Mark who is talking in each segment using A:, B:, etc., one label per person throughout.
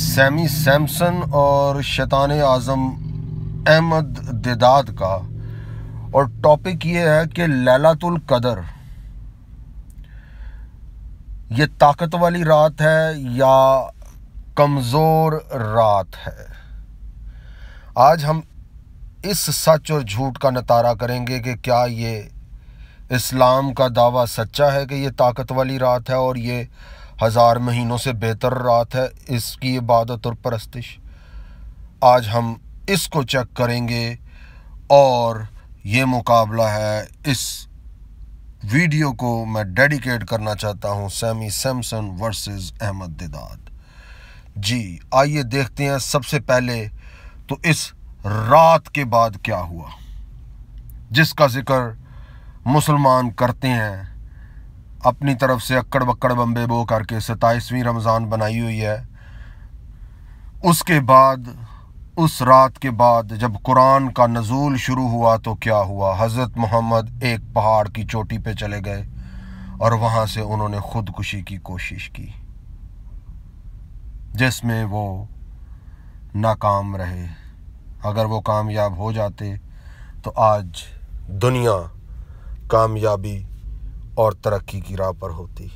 A: Sami Samson और शैतान आज़म अहमद दिदाद का और टॉपिक ये है कि लैलातुल कदर ये ताकत वाली रात है या कमज़ोर रात है आज हम इस सच और झूठ का नतारा करेंगे कि क्या ये इस्लाम का दावा सच्चा है कि ये ताकत वाली रात है और ये हज़ार महीनों से बेहतर रात है इसकी इबादत और परस्तिश आज हम इसको चेक करेंगे और ये मुकाबला है इस वीडियो को मैं डेडिकेट करना चाहता हूँ Sammy Samson versus Ahmed Deedat ji आइए देखते हैं सबसे पहले तो इस रात के बाद क्या हुआ जिसका ज़िक्र मुसलमान करते हैं अपनी तरफ से अक्कड़ बक्कड़ बम्बे बो करके सताईसवीं रमज़ान बनाई हुई है उसके बाद उस रात के बाद जब कुरान का नज़ूल शुरू हुआ तो क्या हुआ हज़रत मोहम्मद एक पहाड़ की चोटी पे चले गए और वहाँ से उन्होंने ख़ुदकुशी की कोशिश की जिसमें वो नाकाम रहे अगर वो कामयाब हो जाते तो आज दुनिया कामयाबी और तरक्की की राह पर होती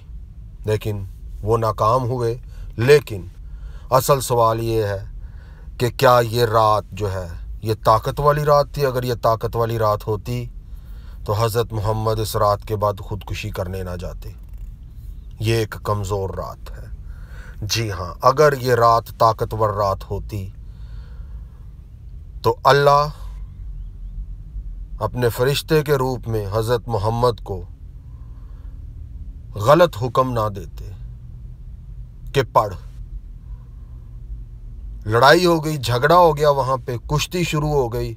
A: लेकिन वो नाकाम हुए लेकिन असल सवाल ये है कि क्या ये रात जो है ये ताकत वाली रात थी अगर ये ताकत वाली रात होती तो हज़रत मोहम्मद इस रात के बाद ख़ुदकुशी करने ना जाते ये एक कमज़ोर रात है जी हाँ अगर ये रात ताकतवर रात होती तो अल्लाह अपने फरिश्ते के रूप में हज़रत मोहम्मद को गलत हुक्म ना देते कि पढ़ लड़ाई हो गई झगड़ा हो गया वहाँ पे कुश्ती शुरू हो गई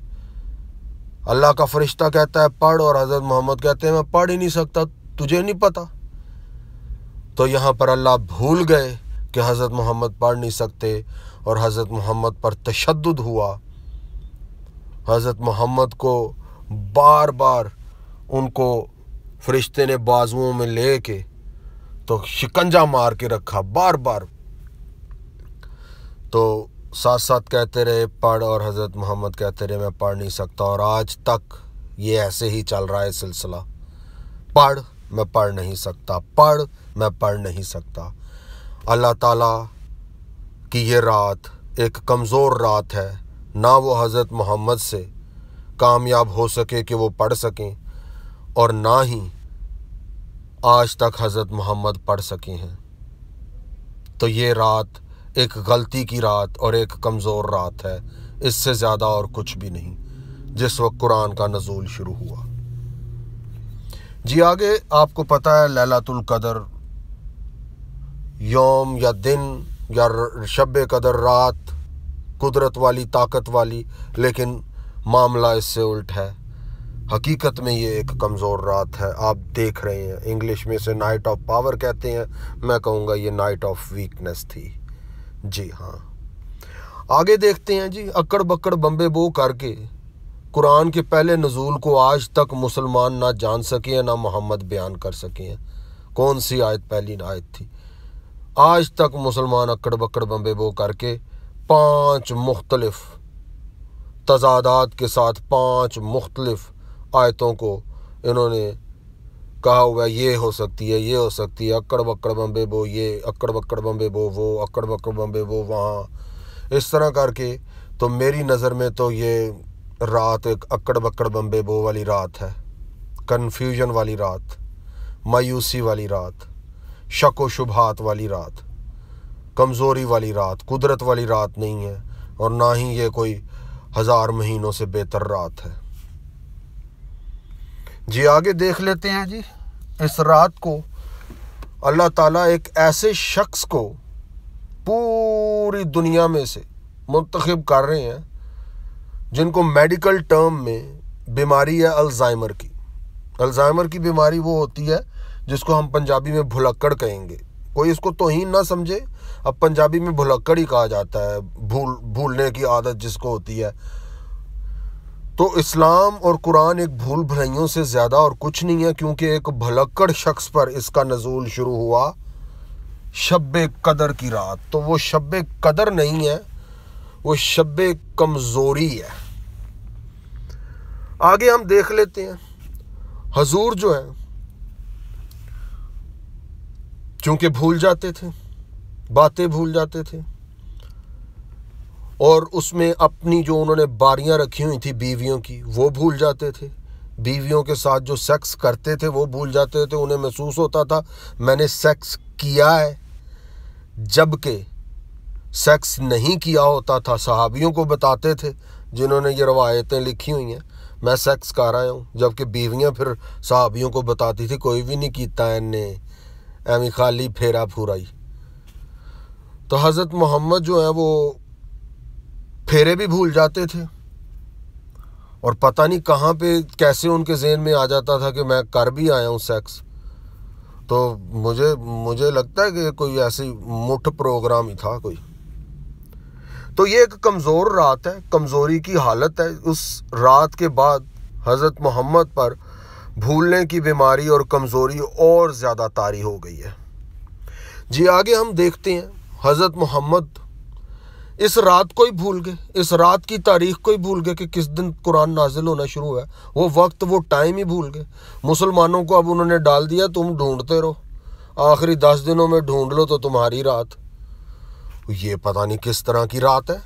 A: अल्लाह का फरिश्ता कहता है पढ़ और हज़रत मोहम्मद कहते हैं मैं पढ़ ही नहीं सकता तुझे नहीं पता तो यहाँ पर अल्लाह भूल गए कि हज़रत मोहम्मद पढ़ नहीं सकते और हज़रत मोहम्मद पर तशद हुआ हज़रत मोहम्मद को बार बार उनको फरिश्ते ने बाजुओं में ले के तो शिकंजा मार के रखा बार बार तो साथ साथ कहते रहे पढ़ और हज़रत मोहम्मद कहते रहे मैं पढ़ नहीं सकता और आज तक ये ऐसे ही चल रहा है सिलसिला पढ़ मैं पढ़ नहीं सकता पढ़ मैं पढ़ नहीं सकता अल्लाह ताला की ये रात एक कमज़ोर रात है ना वो हज़रत मोहम्मद से कामयाब हो सके कि वो पढ़ सकें और ना ही आज तक हज़रत मोहम्मद पढ़ सके हैं तो ये रात एक गलती की रात और एक कमज़ोर रात है इससे ज़्यादा और कुछ भी नहीं जिस वक्त कुरान का नज़ूल शुरू हुआ जी आगे आपको पता है लैलातुल कदर योम या दिन या शब कदर रात कुदरत वाली ताकत वाली लेकिन मामला इससे उल्ट है हकीकत में ये एक कमज़ोर रात है आप देख रहे हैं इंग्लिश में इसे नाइट ऑफ पावर कहते हैं मैं कहूँगा ये नाइट ऑफ वीकनेस थी जी हाँ आगे देखते हैं जी अकड़ बकड़ बम्बे बो करके कुरान के पहले नजूल को आज तक मुसलमान ना जान सके हैं ना मोहम्मद बयान कर सके हैं कौन सी आयत पहली आयत थी आज तक मुसलमान अकड़ बकड़ बम्बे बो करके पांच मुख्तलफ तजादात के साथ पांच मुख्तलफ़ आयतों को इन्होंने कहा हुआ ये हो सकती है ये हो सकती है अक्कड़ बक्कड़ बम्बे बो ये अक्कड़ बक्कड़ बम्बे बो वो अक्कड़ बक्कड़ बम्बे बो वहाँ इस तरह करके तो मेरी नज़र में तो ये रात एक अक्कड़ बक्कड़ बम्बे बो वाली रात है कन्फ्यूजन वाली रात मायूसी वाली रात शक व शुभात वाली रात कमज़ोरी वाली रात कुदरत वाली रात नहीं है और ना ही ये कोई हज़ार महीनों से बेहतर रात है जी आगे देख लेते हैं जी इस रात को अल्लाह ताला एक ऐसे शख्स को पूरी दुनिया में से मुंतखब कर रहे हैं जिनको मेडिकल टर्म में बीमारी है अल्ज़ाइमर की अल्ज़ाइमर की बीमारी वो होती है जिसको हम पंजाबी में भुलक्कड़ कहेंगे कोई इसको तोहन ना समझे अब पंजाबी में भुलक्कड़ ही कहा जाता है भूल भूलने की आदत जिसको होती है तो इस्लाम और कुरान एक भूल भलाइयों से ज़्यादा और कुछ नहीं है क्योंकि एक भलक्कड़ शख्स पर इसका नज़ूल शुरू हुआ शब कदर की रात तो वो शब कदर नहीं है वो शब कमज़ोरी है आगे हम देख लेते हैं हजूर जो है चूंकि भूल जाते थे बातें भूल जाते थे और उसमें अपनी जो उन्होंने बारियाँ रखी हुई थी बीवियों की वो भूल जाते थे बीवियों के साथ जो सेक्स करते थे वो भूल जाते थे उन्हें महसूस होता था मैंने सेक्स किया है जबकि सेक्स नहीं किया होता था सहाबियों को बताते थे जिन्होंने ये रवायतें लिखी हुई हैं मैं सेक्स कर रहा हूँ जबकि बीवियाँ फिर सहाबियों को बताती थी कोई भी नहीं किया इन्हें एवं खाली फेरा फुराई तो हज़रत मोहम्मद जो है वो फेरे भी भूल जाते थे और पता नहीं कहाँ पे कैसे उनके जेन में आ जाता था कि मैं कर भी आया हूँ सेक्स तो मुझे मुझे लगता है कि कोई ऐसी मुठ प्रोग्राम ही था कोई तो ये एक कमज़ोर रात है कमज़ोरी की हालत है उस रात के बाद हज़रत मोहम्मद पर भूलने की बीमारी और कमज़ोरी और ज़्यादा तारी हो गई है जी आगे हम देखते हैं हज़रत मोहम्मद इस रात को ही भूल गए इस रात की तारीख को ही भूल गए कि किस दिन कुरान नाजिल होना शुरू हुआ वो वक्त वो टाइम ही भूल गए मुसलमानों को अब उन्होंने डाल दिया तुम ढूंढते रहो आखिरी दस दिनों में ढूंढ लो तो तुम्हारी रात ये पता नहीं किस तरह की रात है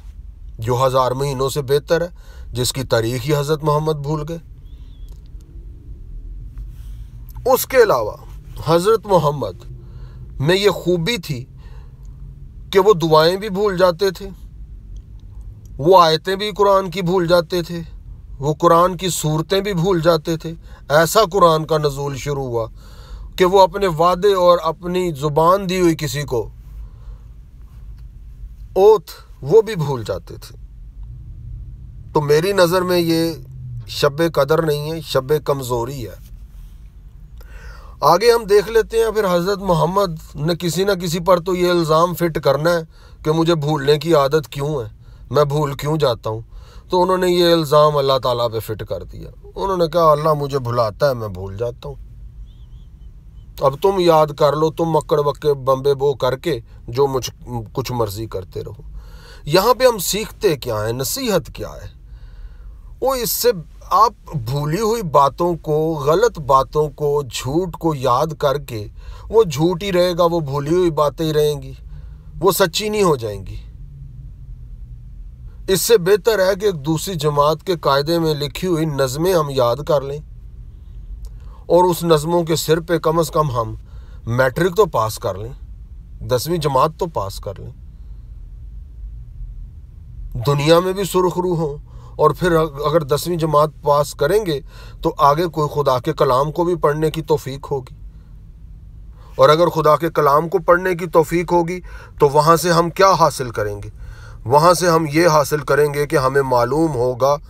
A: जो हज़ार महीनों से बेहतर है जिसकी तारीख ही हज़रत मोहम्मद भूल गए उसके अलावा हज़रत मोहम्मद में ये खूबी थी कि वो दुआएं भी भूल जाते थे वो आयतें भी कुरान की भूल जाते थे वो कुरान की सूरतें भी भूल जाते थे ऐसा कुरान का नजूल शुरू हुआ कि वो अपने वादे और अपनी ज़ुबान दी हुई किसी को ओथ वो भी भूल जाते थे तो मेरी नज़र में ये शब कदर नहीं है शब कमज़ोरी है आगे हम देख लेते हैं फिर हज़रत मोहम्मद ने किसी ना किसी पर तो ये इल्ज़ाम फिट करना है कि मुझे भूलने की आदत क्यों है मैं भूल क्यों जाता हूँ तो उन्होंने ये इल्ज़ाम अल्लाह ताला पे फिट कर दिया उन्होंने कहा अल्लाह मुझे भुलाता है मैं भूल जाता हूँ अब तुम याद कर लो तुम मक्कड़ बक्के बम्बे बो करके जो मुझ कुछ मर्जी करते रहो यहाँ पे हम सीखते क्या है नसीहत क्या है वो इससे आप भूली हुई बातों को गलत बातों को झूठ को याद करके वो झूठ ही रहेगा वो भूली हुई बातें ही रहेंगी वो सच्ची नहीं हो जाएंगी इससे बेहतर है कि एक दूसरी जमात के कायदे में लिखी हुई नज़में हम याद कर लें और उस नज़मों के सिर पे कम से कम हम मैट्रिक तो पास कर लें दसवीं जमात तो पास कर लें दुनिया में भी सुरखरू हों और फिर अगर दसवीं जमात पास करेंगे तो आगे कोई खुदा के कलाम को भी पढ़ने की तोफ़ीक होगी और अगर खुदा के कलाम को पढ़ने की तोफ़ीक होगी तो वहाँ से हम क्या हासिल करेंगे वहाँ से हम ये हासिल करेंगे कि हमें मालूम होगा